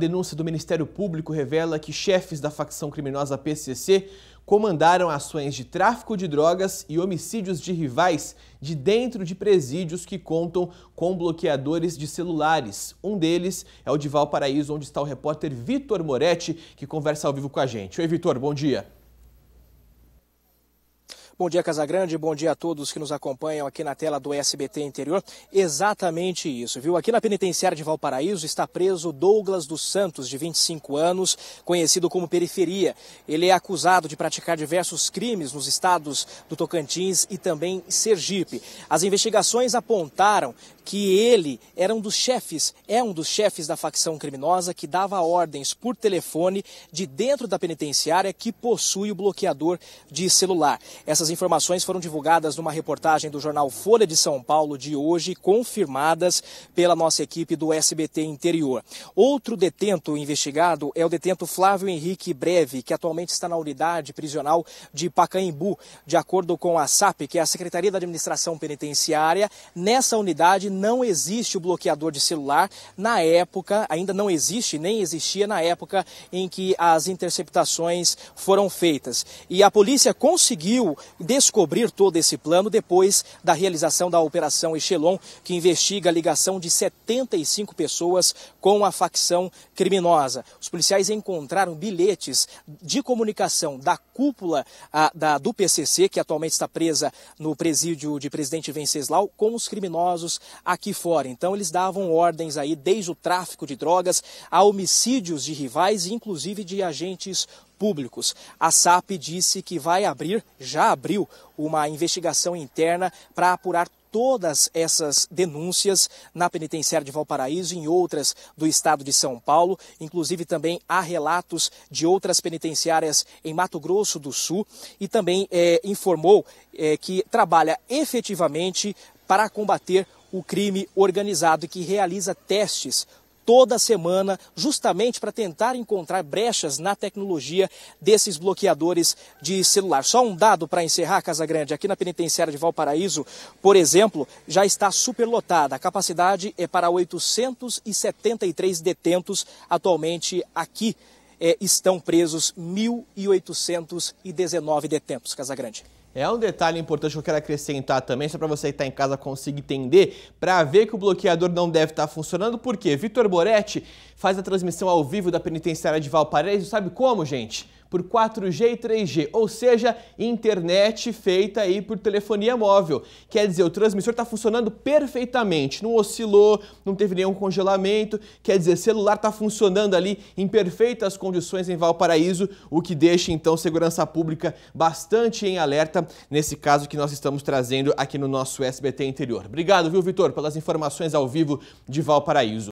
A denúncia do Ministério Público revela que chefes da facção criminosa PCC comandaram ações de tráfico de drogas e homicídios de rivais de dentro de presídios que contam com bloqueadores de celulares. Um deles é o de Valparaíso, onde está o repórter Vitor Moretti, que conversa ao vivo com a gente. Oi, Vitor, bom dia. Bom dia, Casagrande. Bom dia a todos que nos acompanham aqui na tela do SBT Interior. Exatamente isso, viu? Aqui na penitenciária de Valparaíso está preso Douglas dos Santos, de 25 anos, conhecido como Periferia. Ele é acusado de praticar diversos crimes nos estados do Tocantins e também Sergipe. As investigações apontaram que ele era um dos chefes, é um dos chefes da facção criminosa que dava ordens por telefone de dentro da penitenciária que possui o bloqueador de celular. Essa essas informações foram divulgadas numa reportagem do jornal Folha de São Paulo de hoje, confirmadas pela nossa equipe do SBT Interior. Outro detento investigado é o detento Flávio Henrique Breve, que atualmente está na unidade prisional de Pacaembu. De acordo com a SAP, que é a Secretaria da Administração Penitenciária, nessa unidade não existe o bloqueador de celular. Na época, ainda não existe, nem existia na época em que as interceptações foram feitas. E a polícia conseguiu descobrir todo esse plano depois da realização da Operação Echelon, que investiga a ligação de 75 pessoas com a facção criminosa. Os policiais encontraram bilhetes de comunicação da cúpula a, da, do PCC, que atualmente está presa no presídio de presidente Venceslau, com os criminosos aqui fora. Então, eles davam ordens aí desde o tráfico de drogas a homicídios de rivais, inclusive de agentes públicos. A SAP disse que vai abrir, já abriu, uma investigação interna para apurar todas essas denúncias na penitenciária de Valparaíso e em outras do estado de São Paulo. Inclusive, também há relatos de outras penitenciárias em Mato Grosso do Sul e também é, informou é, que trabalha efetivamente para combater o crime organizado e que realiza testes toda semana, justamente para tentar encontrar brechas na tecnologia desses bloqueadores de celular. Só um dado para encerrar, Casa Grande, aqui na penitenciária de Valparaíso, por exemplo, já está superlotada. A capacidade é para 873 detentos atualmente aqui. É, estão presos 1.819 detentos, Casagrande. É um detalhe importante que eu quero acrescentar também, só para você que está em casa conseguir entender, para ver que o bloqueador não deve estar tá funcionando, porque Vitor Boretti faz a transmissão ao vivo da penitenciária de Valparaíso, sabe como, gente? por 4G e 3G, ou seja, internet feita aí por telefonia móvel. Quer dizer, o transmissor está funcionando perfeitamente, não oscilou, não teve nenhum congelamento, quer dizer, celular está funcionando ali em perfeitas condições em Valparaíso, o que deixa então segurança pública bastante em alerta nesse caso que nós estamos trazendo aqui no nosso SBT Interior. Obrigado, viu, Vitor, pelas informações ao vivo de Valparaíso.